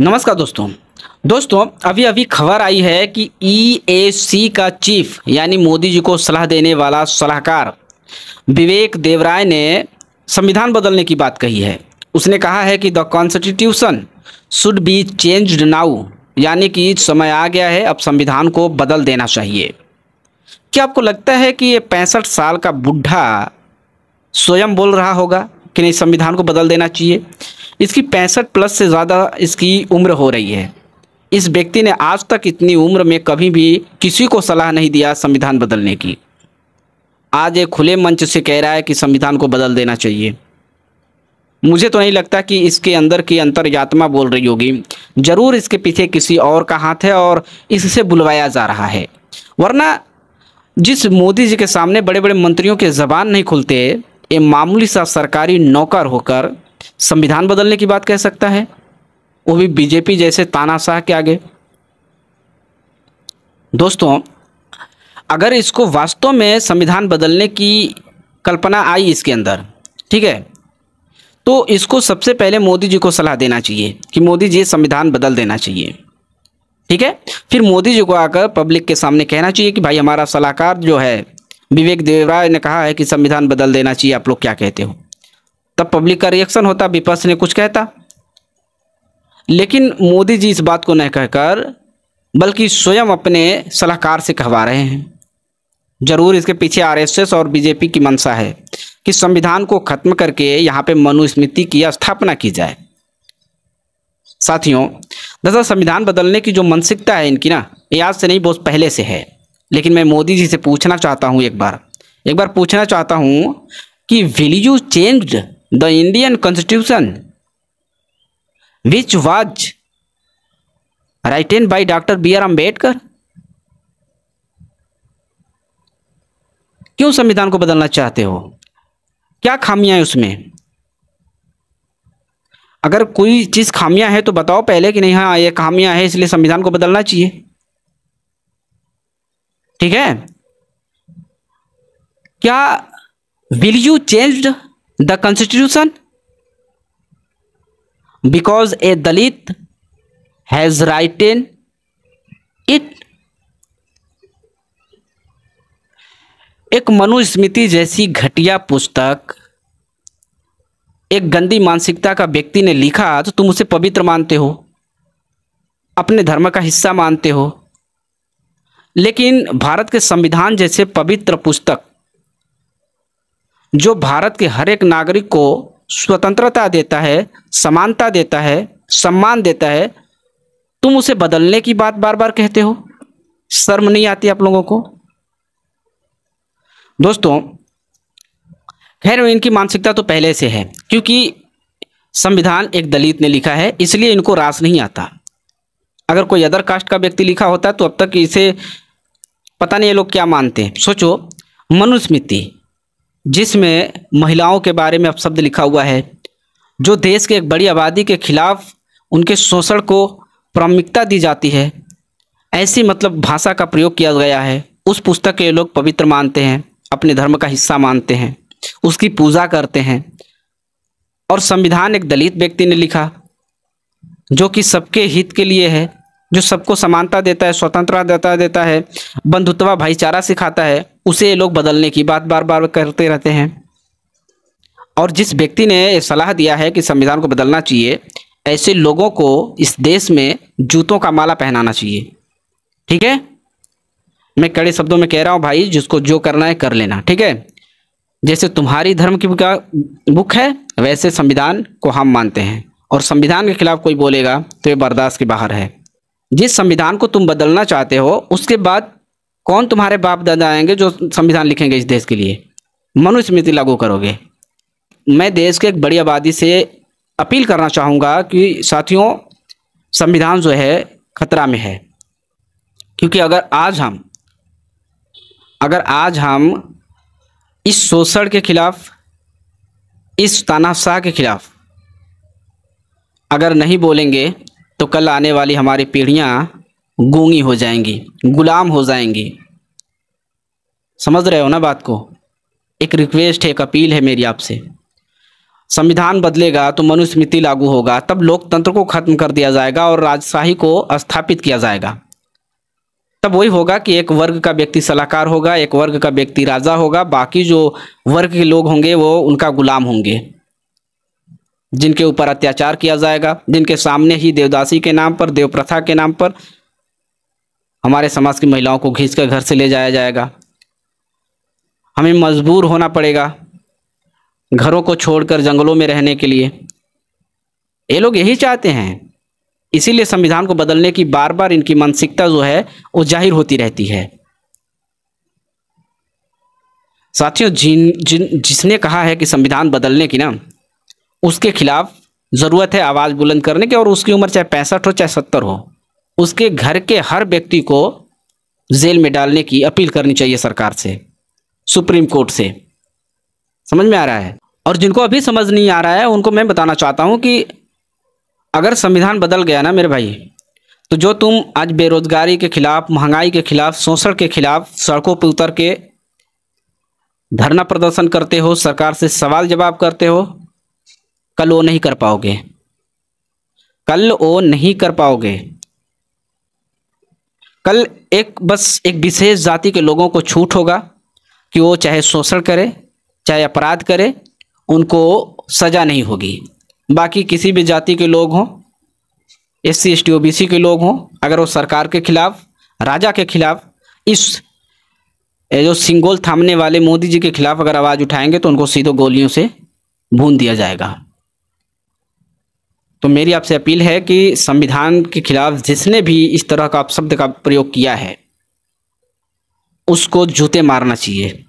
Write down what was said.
नमस्कार दोस्तों दोस्तों अभी अभी खबर आई है कि ईएसी e का चीफ यानी मोदी जी को सलाह देने वाला सलाहकार विवेक देवराय ने संविधान बदलने की बात कही है उसने कहा है कि the constitution should be changed now यानी कि समय आ गया है अब संविधान को बदल देना चाहिए क्या आपको लगता है कि ये पैंसठ साल का बुढ़ा स्वयं बोल रहा होगा कि नहीं संविधान को बदल देना चाहिए इसकी पैंसठ प्लस से ज़्यादा इसकी उम्र हो रही है इस व्यक्ति ने आज तक इतनी उम्र में कभी भी किसी को सलाह नहीं दिया संविधान बदलने की आज एक खुले मंच से कह रहा है कि संविधान को बदल देना चाहिए मुझे तो नहीं लगता कि इसके अंदर की अंतर्यात्मा बोल रही होगी ज़रूर इसके पीछे किसी और का हाथ है और इससे बुलवाया जा रहा है वरना जिस मोदी जी के सामने बड़े बड़े मंत्रियों के ज़बान नहीं खुलते ये मामूली सा सरकारी नौकर होकर संविधान बदलने की बात कह सकता है वो भी बीजेपी जैसे तानाशाह के आगे दोस्तों अगर इसको वास्तव में संविधान बदलने की कल्पना आई इसके अंदर ठीक है तो इसको सबसे पहले मोदी जी को सलाह देना चाहिए कि मोदी जी संविधान बदल देना चाहिए ठीक है फिर मोदी जी को आकर पब्लिक के सामने कहना चाहिए कि भाई हमारा सलाहकार जो है विवेक देवराय ने कहा है कि संविधान बदल देना चाहिए आप लोग क्या कहते हो तब पब्लिक का रिएक्शन होता विपक्ष ने कुछ कहता लेकिन मोदी जी इस बात को न कहकर बल्कि स्वयं अपने सलाहकार से कहवा रहे हैं जरूर इसके पीछे आरएसएस और बीजेपी की मंशा है कि संविधान को खत्म करके यहाँ पे मनुस्मृति की स्थापना की जाए साथियों दरअसल संविधान बदलने की जो मानसिकता है इनकी ना ये आज से नहीं बहुत पहले से है लेकिन मैं मोदी जी से पूछना चाहता हूँ एक बार एक बार पूछना चाहता हूँ कि will you change the Indian Constitution, which was written by Dr. B. R. Ambedkar? क्यों संविधान को बदलना चाहते हो क्या खामियां है उसमें अगर कोई चीज़ खामियां है तो बताओ पहले कि नहीं हाँ ये खामियां है इसलिए संविधान को बदलना चाहिए ठीक है क्या will you changed the constitution because a Dalit has written it एक मनुस्मृति जैसी घटिया पुस्तक एक गंदी मानसिकता का व्यक्ति ने लिखा तो तुम उसे पवित्र मानते हो अपने धर्म का हिस्सा मानते हो लेकिन भारत के संविधान जैसे पवित्र पुस्तक जो भारत के हर एक नागरिक को स्वतंत्रता देता है समानता देता है सम्मान देता है तुम उसे बदलने की बात बार बार कहते हो शर्म नहीं आती आप लोगों को दोस्तों खैर इनकी मानसिकता तो पहले से है क्योंकि संविधान एक दलित ने लिखा है इसलिए इनको रास नहीं आता अगर कोई अदर कास्ट का व्यक्ति लिखा होता तो अब तक इसे पता नहीं ये लोग क्या मानते हैं सोचो मनुस्मृति जिसमें महिलाओं के बारे में अपशब्द लिखा हुआ है जो देश के एक बड़ी आबादी के खिलाफ उनके शोषण को प्राथमिकता दी जाती है ऐसी मतलब भाषा का प्रयोग किया गया है उस पुस्तक के लोग पवित्र मानते हैं अपने धर्म का हिस्सा मानते हैं उसकी पूजा करते हैं और संविधान एक दलित व्यक्ति ने लिखा जो कि सबके हित के लिए है जो सबको समानता देता है स्वतंत्रता देता देता है बंधुत्व भाईचारा सिखाता है उसे ये लोग बदलने की बात बार बार करते रहते हैं और जिस व्यक्ति ने ये सलाह दिया है कि संविधान को बदलना चाहिए ऐसे लोगों को इस देश में जूतों का माला पहनाना चाहिए ठीक है मैं कड़े शब्दों में कह रहा हूँ भाई जिसको जो करना है कर लेना ठीक है जैसे तुम्हारी धर्म की बुक है वैसे संविधान को हम मानते हैं और संविधान के खिलाफ कोई बोलेगा तो ये बर्दाश्त के बाहर है जिस संविधान को तुम बदलना चाहते हो उसके बाद कौन तुम्हारे बाप दादा आएंगे जो संविधान लिखेंगे इस देश के लिए मनुस्मृति लागू करोगे मैं देश के एक बड़ी आबादी से अपील करना चाहूँगा कि साथियों संविधान जो है खतरा में है क्योंकि अगर आज हम अगर आज हम इस शोषण के खिलाफ इस तानाशाह के खिलाफ अगर नहीं बोलेंगे तो कल आने वाली हमारी पीढ़ियाँ गूंगी हो जाएंगी गुलाम हो जाएंगी समझ रहे हो ना बात को एक रिक्वेस्ट है एक अपील है मेरी आपसे संविधान बदलेगा तो मनुस्मृति लागू होगा तब लोकतंत्र को खत्म कर दिया जाएगा और राजशाही को स्थापित किया जाएगा तब वही होगा कि एक वर्ग का व्यक्ति सलाहकार होगा एक वर्ग का व्यक्ति राजा होगा बाकी जो वर्ग के लोग होंगे वो उनका गुलाम होंगे जिनके ऊपर अत्याचार किया जाएगा जिनके सामने ही देवदासी के नाम पर देव प्रथा के नाम पर हमारे समाज की महिलाओं को घींच कर घर से ले जाया जाएगा हमें मजबूर होना पड़ेगा घरों को छोड़कर जंगलों में रहने के लिए ये लोग यही चाहते हैं इसीलिए संविधान को बदलने की बार बार इनकी मानसिकता जो है वो जाहिर होती रहती है साथियों जिन जिन जिसने कहा है कि संविधान बदलने की ना उसके खिलाफ ज़रूरत है आवाज़ बुलंद करने की और उसकी उम्र चाहे पैंसठ हो चाहे सत्तर हो उसके घर के हर व्यक्ति को जेल में डालने की अपील करनी चाहिए सरकार से सुप्रीम कोर्ट से समझ में आ रहा है और जिनको अभी समझ नहीं आ रहा है उनको मैं बताना चाहता हूँ कि अगर संविधान बदल गया ना मेरे भाई तो जो तुम आज बेरोजगारी के खिलाफ महंगाई के खिलाफ शोषण के खिलाफ सड़कों पर उतर के धरना प्रदर्शन करते हो सरकार से सवाल जवाब करते हो कल वो नहीं कर पाओगे कल वो नहीं कर पाओगे कल एक बस एक विशेष जाति के लोगों को छूट होगा कि वो चाहे शोषण करे चाहे अपराध करे उनको सज़ा नहीं होगी बाकी किसी भी जाति के लोग हों S C S T O B C के लोग हों अगर वो सरकार के खिलाफ राजा के खिलाफ इस जो सिंगोल थामने वाले मोदी जी के खिलाफ अगर आवाज़ उठाएंगे तो उनको सीधो गोलियों से भून दिया जाएगा तो मेरी आपसे अपील है कि संविधान के खिलाफ जिसने भी इस तरह का अपशब्द का प्रयोग किया है उसको जूते मारना चाहिए